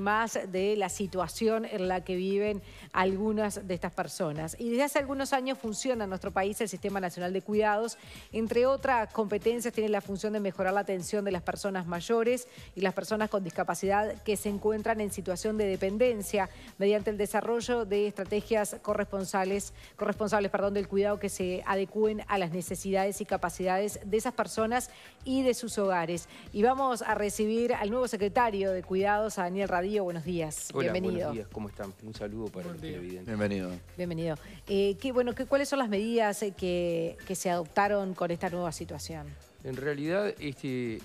más de la situación en la que viven algunas de estas personas. Y desde hace algunos años funciona en nuestro país el Sistema Nacional de Cuidados. Entre otras competencias tiene la función de mejorar la atención de las personas mayores y las personas con discapacidad que se encuentran en situación de dependencia mediante el desarrollo de estrategias corresponsables, corresponsables perdón, del cuidado que se adecúen a las necesidades y capacidades de esas personas y de sus hogares. Y vamos a recibir al nuevo secretario de Cuidados, a Daniel Radio. Buenos días. Bienvenido. Buenos días, ¿cómo están? Un saludo para el los Bienvenido. Bienvenido. Eh, bueno, ¿Cuáles son las medidas eh, que, se adoptaron con esta nueva situación? En realidad, este,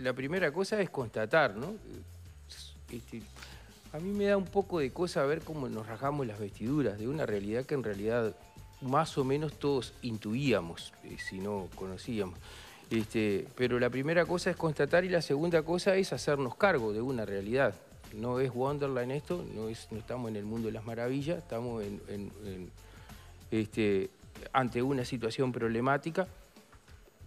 la primera cosa es constatar, ¿no? Este, a mí me da un poco de cosa ver cómo nos rajamos las vestiduras de una realidad que en realidad más o menos todos intuíamos, eh, si no conocíamos. Este, pero la primera cosa es constatar y la segunda cosa es hacernos cargo de una realidad. No es Wonderland esto, no, estamos en el mundo de las maravillas, estamos este, ante una situación problemática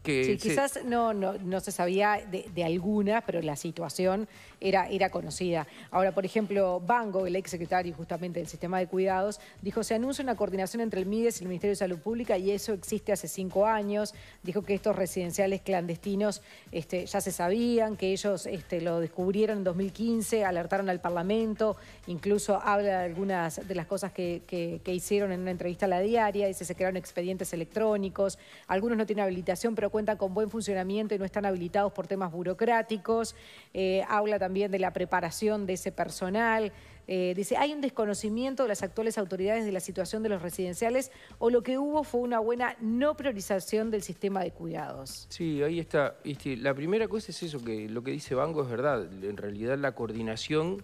sí, quizás no, no, se sabía de, de, algunas, pero la situación era, era conocida. Ahora, por ejemplo, Bango, el ex secretario justamente del sistema de cuidados, dijo, se anuncia una coordinación entre el MIDES y el Ministerio de Salud Pública y eso existe hace cinco años. Dijo que estos residenciales clandestinos este, ya se sabían, que ellos este, lo descubrieron en 2015, alertaron al Parlamento, incluso habla de algunas de las cosas que, que hicieron en una entrevista a la diaria, dice se crearon expedientes electrónicos, algunos no tienen habilitación, pero cuentan con buen funcionamiento y no están habilitados por temas burocráticos. Eh, habla también de la preparación de ese personal. Eh, dice, hay un desconocimiento de las actuales autoridades de la situación de los residenciales o lo que hubo fue una buena no priorización del sistema de cuidados. Sí, ahí está. Este, la primera cosa es eso, que lo que dice Banco es verdad. En realidad la coordinación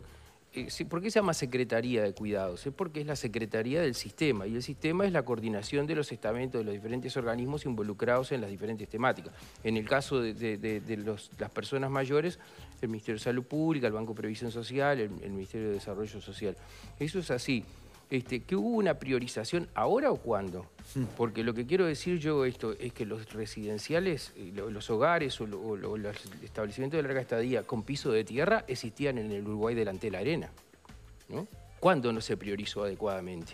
eh, ¿Por qué se llama Secretaría de Cuidados? Es porque es la Secretaría del Sistema y el sistema es la coordinación de los estamentos de los diferentes organismos involucrados en las diferentes temáticas. En el caso de, las personas mayores, el Ministerio de Salud Pública, el Banco de Previsión Social, el Ministerio de Desarrollo Social. Eso es así este, ¿que hubo una priorización ahora o cuándo? Mm. Porque lo que quiero decir yo esto es que los residenciales, eh, los hogares o, los establecimientos de larga estadía con piso de tierra existían en el Uruguay delante de la arena. ¿no? ¿Cuándo no se priorizó adecuadamente?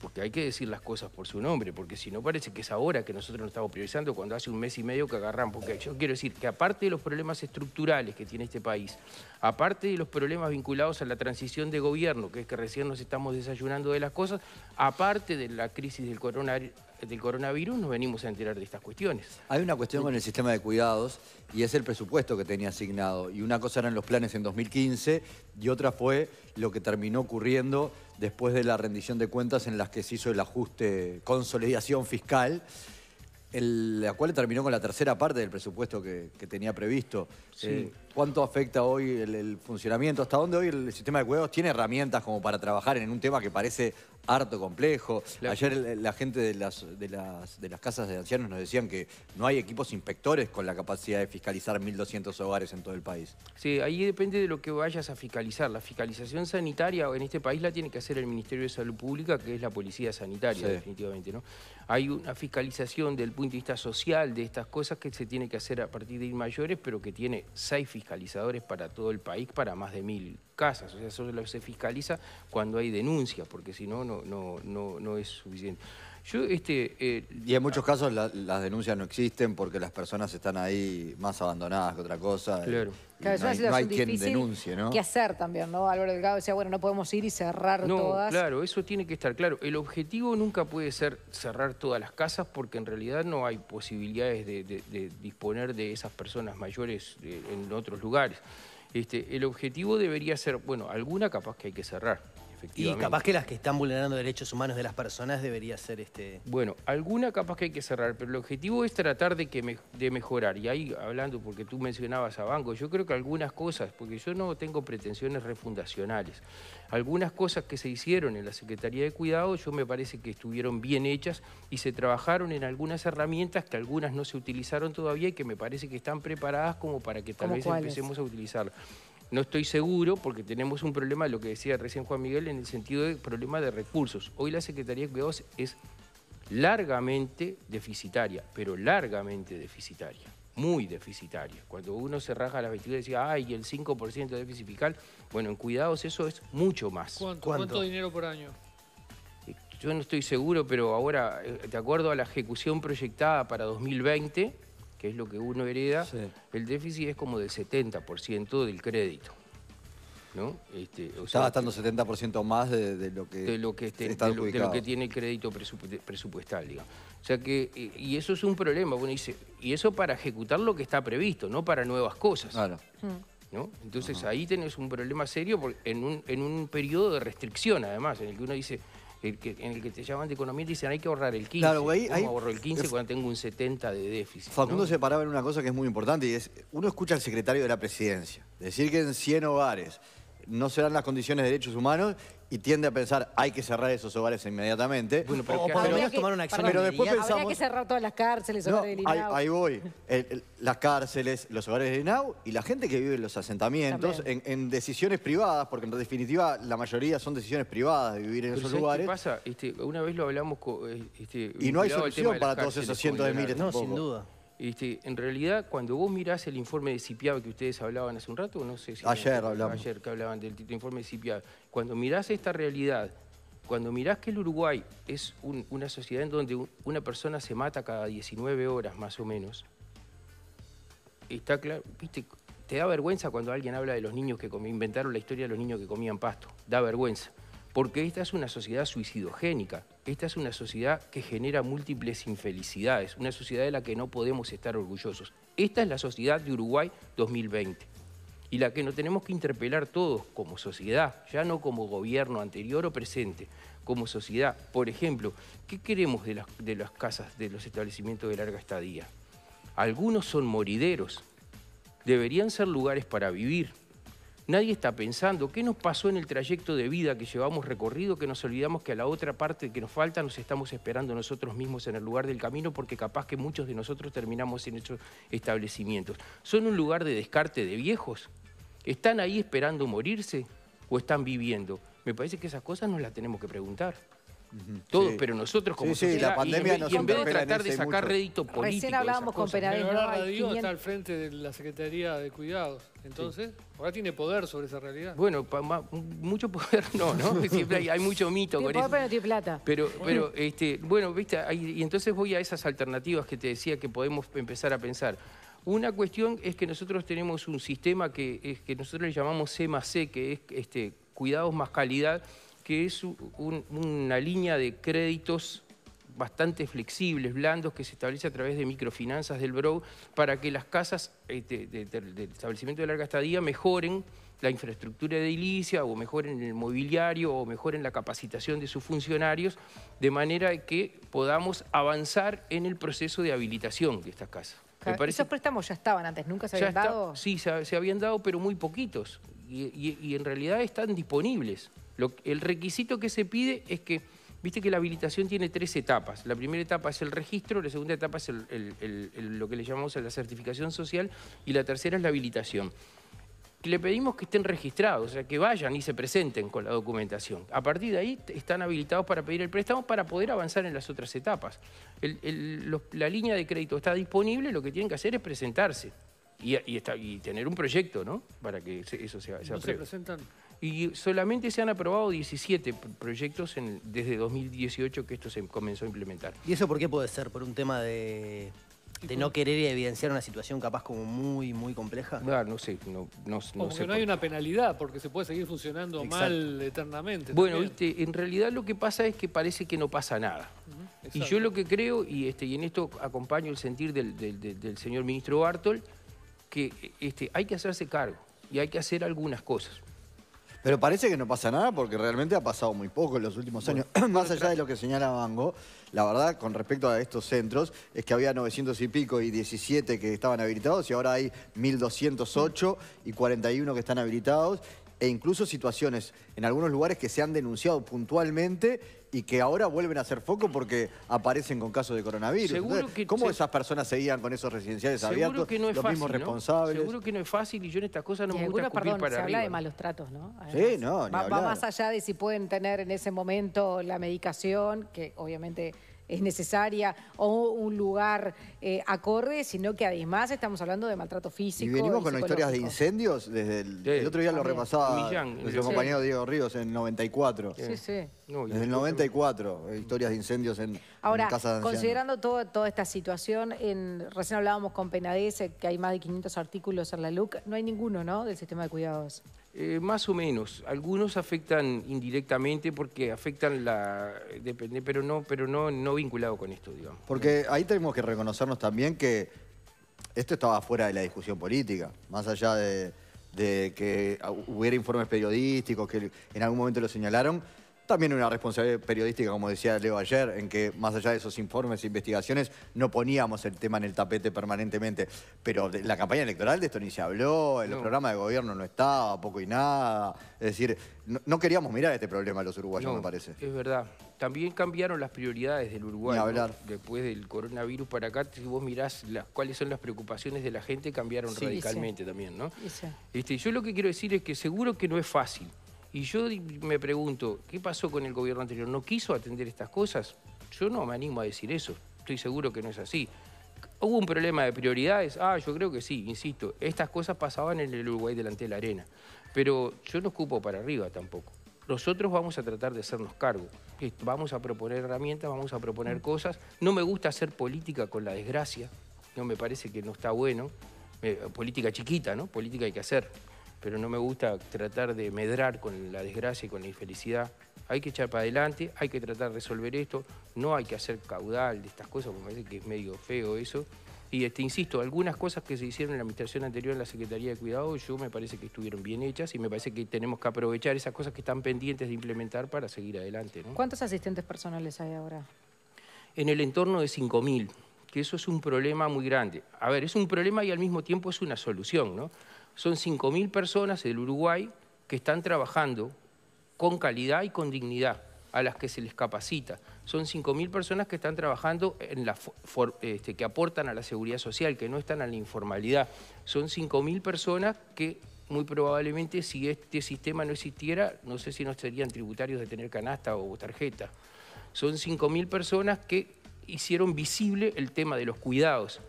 porque hay que decir las cosas por su nombre, porque si no parece que es ahora que nosotros nos estamos priorizando cuando hace un mes y medio que agarramos, porque yo quiero decir que aparte de los problemas estructurales que tiene este país, aparte de los problemas vinculados a la transición de gobierno, que es que recién nos estamos desayunando de las cosas, aparte de la crisis del coronavirus, del coronavirus nos venimos a enterar de estas cuestiones. Hay una cuestión con el sistema de cuidados y es el presupuesto que tenía asignado. Y una cosa eran los planes en 2015 y otra fue lo que terminó ocurriendo después de la rendición de cuentas en las que se hizo el ajuste consolidación fiscal. la cual terminó con la tercera parte del presupuesto que, tenía previsto. Eh, ¿Cuánto afecta hoy el, funcionamiento? ¿Hasta dónde hoy el sistema de cuidados tiene herramientas como para trabajar en un tema que parece harto complejo. Ayer la gente de las, de, las, casas de ancianos nos decían que no hay equipos inspectores con la capacidad de fiscalizar 1.200 hogares en todo el país. Sí, ahí depende de lo que vayas a fiscalizar. La fiscalización sanitaria en este país la tiene que hacer el Ministerio de Salud Pública, que es la policía sanitaria, definitivamente. ¿no? Hay una fiscalización del punto de vista social de estas cosas que se tiene que hacer a partir de ir mayores, pero que tiene seis fiscalizadores para todo el país, para más de mil casas. O sea, solo se fiscaliza cuando hay denuncias, porque si no, no, no, no es suficiente. Yo, este, eh, y en muchos casos las denuncias no existen porque las personas están ahí más abandonadas que otra cosa. Eh, claro. no hay, quien denuncie, ¿no? hacer también, no? Álvaro Delgado decía, bueno, no podemos ir y cerrar no, todas. Claro, eso tiene que estar claro. El objetivo nunca puede ser cerrar todas las casas porque en realidad no hay posibilidades de disponer de esas personas mayores en otros lugares. Este, el objetivo debería ser, bueno, alguna capaz que hay que cerrar, y capaz que las que están vulnerando derechos humanos de las personas debería ser este... Bueno, alguna capaz que hay que cerrar, pero el objetivo es tratar de, que de mejorar. Y ahí, hablando, porque tú mencionabas a Banco, yo creo que algunas cosas, porque yo no tengo pretensiones refundacionales, algunas cosas que se hicieron en la Secretaría de Cuidado, yo me parece que estuvieron bien hechas y se trabajaron en algunas herramientas que algunas no se utilizaron todavía y que me parece que están preparadas como para que tal vez empecemos a utilizarlas. No estoy seguro porque tenemos un problema, lo que decía recién Juan Miguel, en el sentido de problema de recursos. Hoy la Secretaría de Cuidados es largamente deficitaria, pero largamente deficitaria, muy deficitaria. Cuando uno se raja las vestiduras y decía, ay, el 5% de déficit fiscal, bueno, en cuidados eso es mucho más. ¿Cuánto dinero por año? Eh, yo no estoy seguro, pero ahora, eh, de acuerdo a la ejecución proyectada para 2020, que es lo que uno hereda, el déficit es como del 70% del crédito. ¿no? Este, está gastando 70% más de, lo que, de lo que este, que tiene el crédito presupuestal, digamos. O sea que, eh, y eso es un problema. uno dice, y eso para ejecutar lo que está previsto, no para nuevas cosas. Mm. Entonces ahí tenés un problema serio un, en un periodo de restricción, además, en el que uno dice, en el que te llaman de economía y dicen hay que ahorrar el 15. Claro, ahí, ¿Cómo ahorro el 15 cuando tengo un 70 de déficit? Facundo se paraba en una cosa que es muy importante y es, uno escucha al secretario de la presidencia decir que en 100 hogares no serán las condiciones de derechos humanos y tiende a pensar, hay que cerrar esos hogares inmediatamente. Bueno, pero, o por tomar una acción Pero después pensamos... Habría que cerrar todas las cárceles, hogares del Ahí, voy. las cárceles, los hogares de INAH y la gente que vive en los asentamientos, en, decisiones privadas, porque en definitiva la mayoría son decisiones privadas de vivir en esos lugares. ¿Qué pasa? Este, una vez lo hablamos... Con, eh, este, y no hay solución para todos esos cientos de miles No, sin duda. Este, en realidad, cuando vos mirás el informe de CIPIAB que ustedes hablaban hace un rato, no sé si... Ayer Ayer que hablaban del, informe de CIPIAB. Cuando mirás esta realidad, cuando mirás que el Uruguay es una sociedad en donde una persona se mata cada 19 horas más o menos, está claro, viste, te da vergüenza cuando alguien habla de los niños que inventaron la historia de los niños que comían pasto. Da vergüenza. Porque esta es una sociedad suicidogénica esta es una sociedad que genera múltiples infelicidades, una sociedad de la que no podemos estar orgullosos. Esta es la sociedad de Uruguay 2020 y la que nos tenemos que interpelar todos como sociedad, ya no como gobierno anterior o presente, como sociedad. Por ejemplo, ¿qué queremos de las, casas, de los establecimientos de larga estadía? Algunos son morideros, deberían ser lugares para vivir, Nadie está pensando qué nos pasó en el trayecto de vida que llevamos recorrido, que nos olvidamos que a la otra parte que nos falta nos estamos esperando nosotros mismos en el lugar del camino, porque capaz que muchos de nosotros terminamos en estos establecimientos. ¿Son un lugar de descarte de viejos? ¿Están ahí esperando morirse o están viviendo? Me parece que esas cosas nos las tenemos que preguntar. Todos, pero nosotros como y, en, vez de tratar de sacar rédito político. Recién hablábamos con Ahora está al frente de la Secretaría de Cuidados. Entonces, ahora tiene poder sobre esa realidad. Bueno, mucho poder no, ¿no? hay, mucho mito con eso. pero tiene plata. Pero, este, bueno, viste, y entonces voy a esas alternativas que te decía que podemos empezar a pensar. Una cuestión es que nosotros tenemos un sistema que, que nosotros le llamamos C más C, que es este, cuidados más calidad, que es una línea de créditos bastante flexibles, blandos, que se establece a través de microfinanzas del BRO para que las casas este, del establecimiento de larga estadía mejoren la infraestructura de edilicia o mejoren el mobiliario o mejoren la capacitación de sus funcionarios, de manera que podamos avanzar en el proceso de habilitación de estas casas. parece... ¿Esos préstamos ya estaban antes? ¿Nunca se habían dado? Sí, se, habían dado, pero muy poquitos. y en realidad están disponibles el requisito que se pide es que, viste que la habilitación tiene tres etapas. La primera etapa es el registro, la segunda etapa es lo que le llamamos la certificación social y la tercera es la habilitación. Le pedimos que estén registrados, o sea, que vayan y se presenten con la documentación. A partir de ahí están habilitados para pedir el préstamo para poder avanzar en las otras etapas. la línea de crédito está disponible, lo que tienen que hacer es presentarse. Y, tener un proyecto, ¿no? Para que eso se, se presentan y solamente se han aprobado 17 proyectos desde 2018 que esto se comenzó a implementar. ¿Y eso por qué puede ser? ¿Por un tema de, no querer evidenciar una situación capaz como muy, muy compleja? Ah, no, sé. No, no, no hay una penalidad, porque se puede seguir funcionando mal eternamente. Bueno, en realidad lo que pasa es que parece que no pasa nada. Y yo lo que creo, y, este, y en esto acompaño el sentir del, señor ministro Bartol, que este, hay que hacerse cargo y hay que hacer algunas cosas. Pero parece que no pasa nada porque realmente ha pasado muy poco en los últimos años. Más allá de lo que señala Mango, la verdad, con respecto a estos centros, es que había 900 y pico y 17 que estaban habilitados y ahora hay 1.208 y 41 que están habilitados e incluso situaciones en algunos lugares que se han denunciado puntualmente y que ahora vuelven a hacer foco porque aparecen con casos de coronavirus. ¿Cómo esas personas seguían con esos residenciales seguro abiertos, que no es fácil, Seguro que no es fácil y yo en estas cosas no me gusta para se habla de malos tratos, ¿no? sí, no, va más allá de si pueden tener en ese momento la medicación, que obviamente es necesaria o un lugar eh, acorde, sino que además estamos hablando de maltrato físico. Y venimos con historias de incendios desde el, otro día lo repasaba nuestro compañero Diego Ríos en 94. Sí, sí. desde el 94, historias de incendios en, Ahora, de casas Ahora, considerando toda esta situación, en, recién hablábamos con Penadez, eh, que hay más de 500 artículos en la LUC, no hay ninguno, ¿no?, del sistema de cuidados. Eh, más o menos. Algunos afectan indirectamente porque afectan la... Depende, pero no, pero no, no vinculado con esto, Porque ahí tenemos que reconocernos también que esto estaba fuera de la discusión política, más allá de que hubiera informes periodísticos que en algún momento lo señalaron también una responsabilidad periodística, como decía Leo ayer, en que más allá de esos informes e investigaciones, no poníamos el tema en el tapete permanentemente. Pero de la campaña electoral de esto ni se habló, el programa de gobierno no estaba, poco y nada. Es decir, no, queríamos mirar este problema los uruguayos, me parece. Es verdad. También cambiaron las prioridades del Uruguay. hablar. Después del coronavirus para acá, si vos mirás las, cuáles son las preocupaciones de la gente, cambiaron radicalmente también, ¿no? Sí, este, yo lo que quiero decir es que seguro que no es fácil. Y yo me pregunto, ¿qué pasó con el gobierno anterior? ¿No quiso atender estas cosas? Yo no me animo a decir eso, estoy seguro que no es así. ¿Hubo un problema de prioridades? Ah, yo creo que sí, insisto, estas cosas pasaban en el Uruguay delante de la arena, pero yo no escupo para arriba tampoco. Nosotros vamos a tratar de hacernos cargo, vamos a proponer herramientas, vamos a proponer mm. cosas. No me gusta hacer política con la desgracia, no me parece que no está bueno. Eh, política chiquita, ¿no? Política hay que hacer, pero no me gusta tratar de medrar con la desgracia y con la infelicidad. Hay que echar para adelante, hay que tratar de resolver esto, no hay que hacer caudal de estas cosas, porque me parece que es medio feo eso. Y este, insisto, algunas cosas que se hicieron en la administración anterior en la Secretaría de Cuidado, yo me parece que estuvieron bien hechas y me parece que tenemos que aprovechar esas cosas que están pendientes de implementar para seguir adelante. ¿Cuántos asistentes personales hay ahora? En el entorno de 5.000, que eso es un problema muy grande. A ver, es un problema y al mismo tiempo es una solución, ¿no? son 5.000 personas del Uruguay que están trabajando con calidad y con dignidad, a las que se les capacita. Son 5.000 personas que están trabajando, este, que aportan a la seguridad social, que no están a la informalidad. Son 5.000 personas que muy probablemente si este sistema no existiera, no sé si no serían tributarios de tener canasta o tarjeta. Son 5.000 personas que hicieron visible el tema de los cuidados,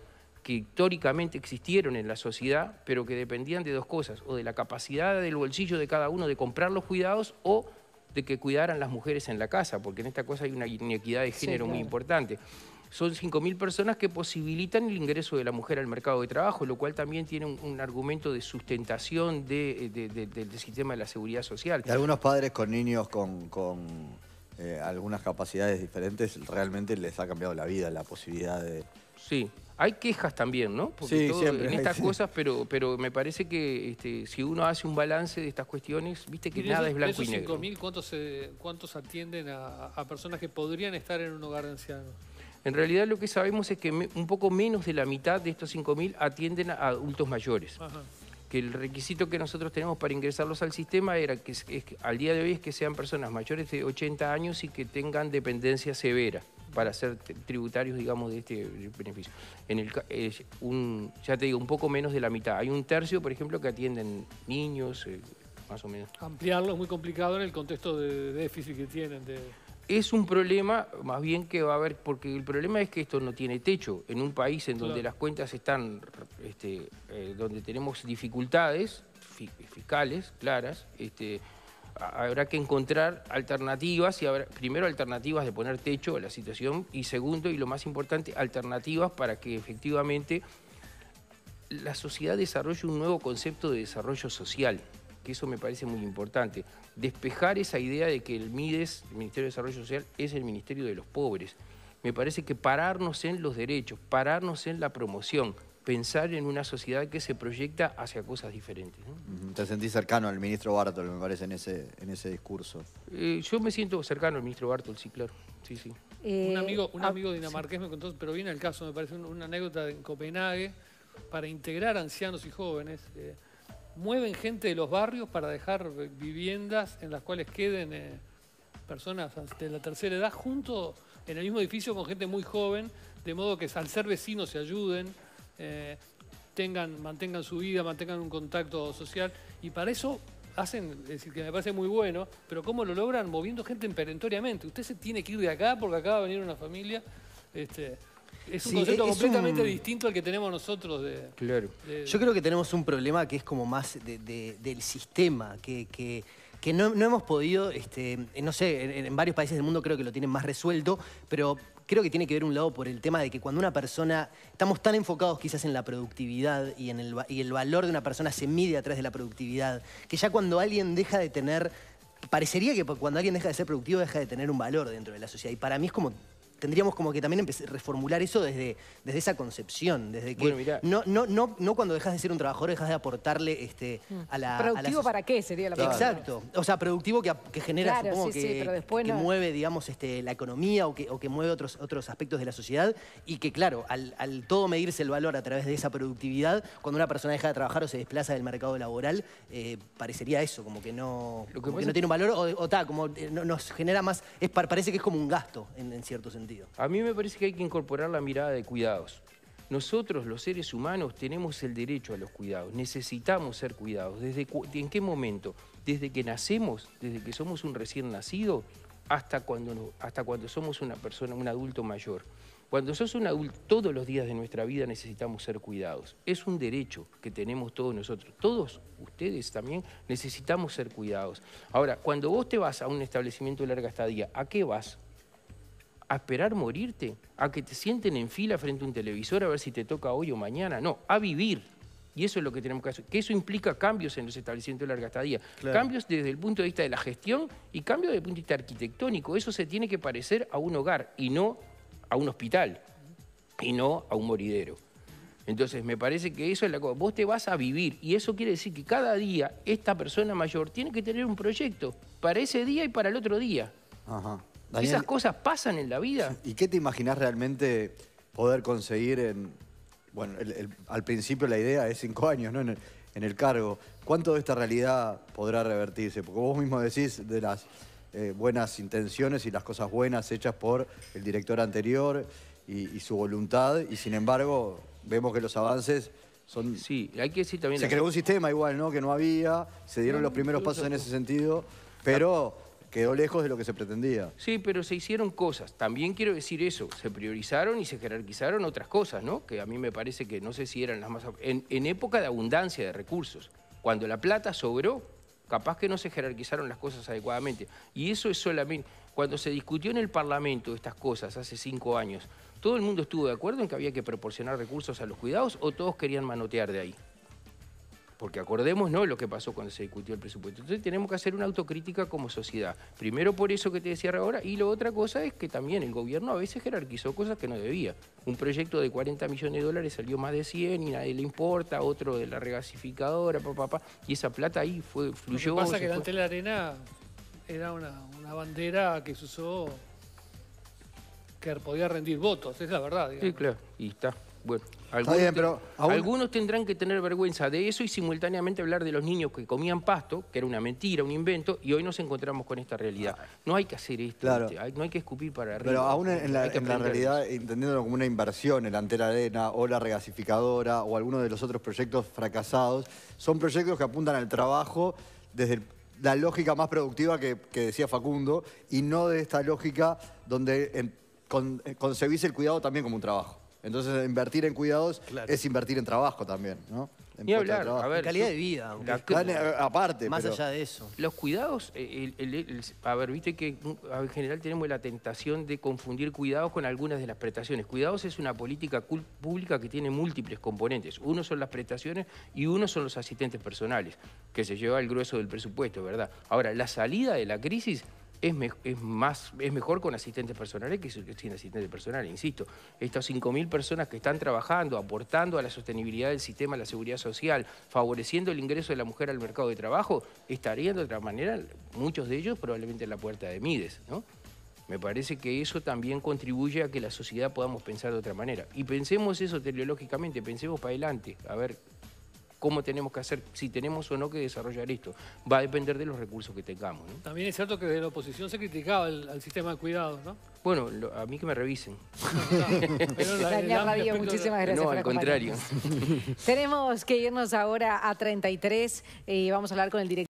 que históricamente existieron en la sociedad, pero que dependían de dos cosas, o de la capacidad del bolsillo de cada uno de comprar los cuidados o de que cuidaran las mujeres en la casa, porque en esta cosa hay una inequidad de género muy importante. Son 5.000 personas que posibilitan el ingreso de la mujer al mercado de trabajo, lo cual también tiene un, argumento de sustentación eh, del sistema de la seguridad social. Y algunos padres con niños con, eh, algunas capacidades diferentes realmente les ha cambiado la vida la posibilidad de Sí. Hay quejas también, ¿no? sí, En estas cosas, pero, pero me parece que este, si uno hace un balance de estas cuestiones, viste que nada es blanco y negro. 5.000, ¿cuántos, ¿cuántos atienden a, personas que podrían estar en un hogar de En realidad lo que sabemos es que un poco menos de la mitad de estos 5.000 atienden a adultos mayores. Que el requisito que nosotros tenemos para ingresarlos al sistema era que al día de hoy es que sean personas mayores de 80 años y que tengan dependencia severa para ser tributarios, digamos, de este beneficio. En el, es eh, un, ya te digo, un poco menos de la mitad. Hay un tercio, por ejemplo, que atienden niños, eh, más o menos. Ampliarlo es muy complicado en el contexto de déficit que tienen. Es un problema, más bien que va a haber, porque el problema es que esto no tiene techo. En un país en donde las cuentas están, este, eh, donde tenemos dificultades fiscales claras, este, habrá que encontrar alternativas y primero alternativas de poner techo a la situación y segundo y lo más importante alternativas para que efectivamente la sociedad desarrolle un nuevo concepto de desarrollo social que eso me parece muy importante despejar esa idea de que el MIDES el Ministerio de Desarrollo Social es el Ministerio de los pobres me parece que pararnos en los derechos pararnos en la promoción pensar en una sociedad que se proyecta hacia cosas diferentes. Te sentís cercano al ministro Bartol, me parece, en ese, en ese discurso. Eh, yo me siento cercano al ministro Bartol, sí, claro. Sí, sí. Eh, un amigo, un ah, amigo dinamarqués me contó, pero viene el caso, me parece una anécdota en Copenhague, para integrar ancianos y jóvenes. Eh, mueven gente de los barrios para dejar viviendas en las cuales queden personas de la tercera edad junto en el mismo edificio con gente muy joven, de modo que al ser vecinos se ayuden eh, tengan, mantengan su vida, mantengan un contacto social. Y para eso hacen, es decir, que me parece muy bueno, pero ¿cómo lo logran? Moviendo gente imperentoriamente Usted se tiene que ir de acá porque acaba de venir una familia. Este, es un concepto e-, completamente distinto al que tenemos nosotros. claro. Yo creo que tenemos un problema que es como más del sistema, que, no, hemos podido, este, no sé, en, varios países del mundo creo que lo tienen más resuelto, pero creo que tiene que ver un lado por el tema de que cuando una persona, estamos tan enfocados quizás en la productividad y, en el, el valor de una persona se mide a través de la productividad, que ya cuando alguien deja de tener parecería que cuando alguien deja de ser productivo deja de tener un valor dentro de la sociedad. Y para mí es como tendríamos como que también reformular eso desde, desde esa concepción, desde que no, no, no, no cuando dejas de ser un trabajador dejas de aportarle este, mm. a la... ¿Productivo para qué sería la pregunta? Exacto, o sea, productivo que, genera, supongo, que, mueve, digamos, este, la economía o que, mueve otros, otros aspectos de la sociedad y que, claro, al, todo medirse el valor a través de esa productividad, cuando una persona deja de trabajar o se desplaza del mercado laboral, eh, parecería eso, como que no, no tiene un valor o, o como eh, nos genera más, parece que es como un gasto en cierto sentido. A mí me parece que hay que incorporar la mirada de cuidados. Nosotros, los seres humanos, tenemos el derecho a los cuidados. Necesitamos ser cuidados. ¿Desde ¿En qué momento? Desde que nacemos, desde que somos un recién nacido, hasta cuando, hasta cuando somos una persona, un adulto mayor. Cuando sos un adulto, todos los días de nuestra vida necesitamos ser cuidados. Es un derecho que tenemos todos nosotros. Todos ustedes también necesitamos ser cuidados. Ahora, cuando vos te vas a un establecimiento de larga estadía, ¿a qué vas? a esperar morirte, a que te sienten en fila frente a un televisor a ver si te toca hoy o mañana. No, a vivir. Y eso es lo que tenemos que hacer. Que eso implica cambios en los establecimientos de larga estadía. Cambios desde el punto de vista de la gestión y cambios desde el punto de vista arquitectónico. Eso se tiene que parecer a un hogar y no a un hospital y no a un moridero. Entonces, me parece que eso es la cosa. Vos te vas a vivir y eso quiere decir que cada día esta persona mayor tiene que tener un proyecto para ese día y para el otro día. Ajá. Esas cosas pasan en la vida. ¿Y qué te imaginas realmente poder conseguir en... Bueno, al principio la idea es cinco años, ¿no? En el, cargo. ¿Cuánto de esta realidad podrá revertirse? Porque vos mismo decís de las eh, buenas intenciones y las cosas buenas hechas por el director anterior y, y, su voluntad, y sin embargo vemos que los avances son... Sí, hay que decir también... Se creó un sistema igual, ¿no? Que no había, se dieron los primeros pasos en ese sentido, pero quedó lejos de lo que se pretendía. Sí, pero se hicieron cosas. También quiero decir eso. Se priorizaron y se jerarquizaron otras cosas, ¿no? Que a mí me parece que no sé si eran las más... En, época de abundancia de recursos, cuando la plata sobró, capaz que no se jerarquizaron las cosas adecuadamente. Y eso es solamente... Cuando se discutió en el Parlamento estas cosas hace cinco años, ¿todo el mundo estuvo de acuerdo en que había que proporcionar recursos a los cuidados o todos querían manotear de ahí? Porque acordemos ¿no? lo que pasó cuando se discutió el presupuesto. Entonces tenemos que hacer una autocrítica como sociedad. Primero por eso que te decía ahora, y la otra cosa es que también el gobierno a veces jerarquizó cosas que no debía. Un proyecto de 40 millones de dólares salió más de 100 y nadie le importa, otro de la regasificadora, papá, papá, y esa plata ahí fue, fluyó. Lo que pasa que Dante la Arena era una, una bandera que se usó que podía rendir votos, es la verdad. Sí, claro, y está. Bueno, algunos, tendrán que tener vergüenza de eso y simultáneamente hablar de los niños que comían pasto, que era una mentira, un invento, y hoy nos encontramos con esta realidad. No hay que hacer esto, no hay que escupir para arriba. Pero aún en la, realidad, entendiéndolo como una inversión, el Antera Arena o la regasificadora o alguno de los otros proyectos fracasados, son proyectos que apuntan al trabajo desde la lógica más productiva que, decía Facundo y no de esta lógica donde eh, concebís el cuidado también como un trabajo. Entonces, invertir en cuidados es invertir en trabajo también, ¿no? En calidad de vida. aparte. Más allá de eso. Los cuidados, eh, a ver, viste que mm, en general tenemos la tentación de confundir cuidados con algunas de las prestaciones. Cuidados es una política pública que tiene múltiples componentes. Uno son las prestaciones y uno son los asistentes personales, que se lleva el grueso del presupuesto, ¿verdad? Ahora, la salida de la crisis es, más, es mejor con asistentes personales que sin asistentes personales, insisto. Estas 5.000 personas que están trabajando, aportando a la sostenibilidad del sistema, a la seguridad social, favoreciendo el ingreso de la mujer al mercado de trabajo, estarían de otra manera, muchos de ellos probablemente en la puerta de Mides, ¿no? Me parece que eso también contribuye a que la sociedad podamos pensar de otra manera. Y pensemos eso teleológicamente, pensemos para adelante, a ver cómo tenemos que hacer, si tenemos o no que desarrollar esto. Va a depender de los recursos que tengamos. También es cierto que desde la oposición se criticaba el, al sistema de cuidados, ¿no? Bueno, a mí que me revisen. Daniel muchísimas gracias. No, al contrario. Tenemos que irnos ahora a 33 y eh, vamos a hablar con el director.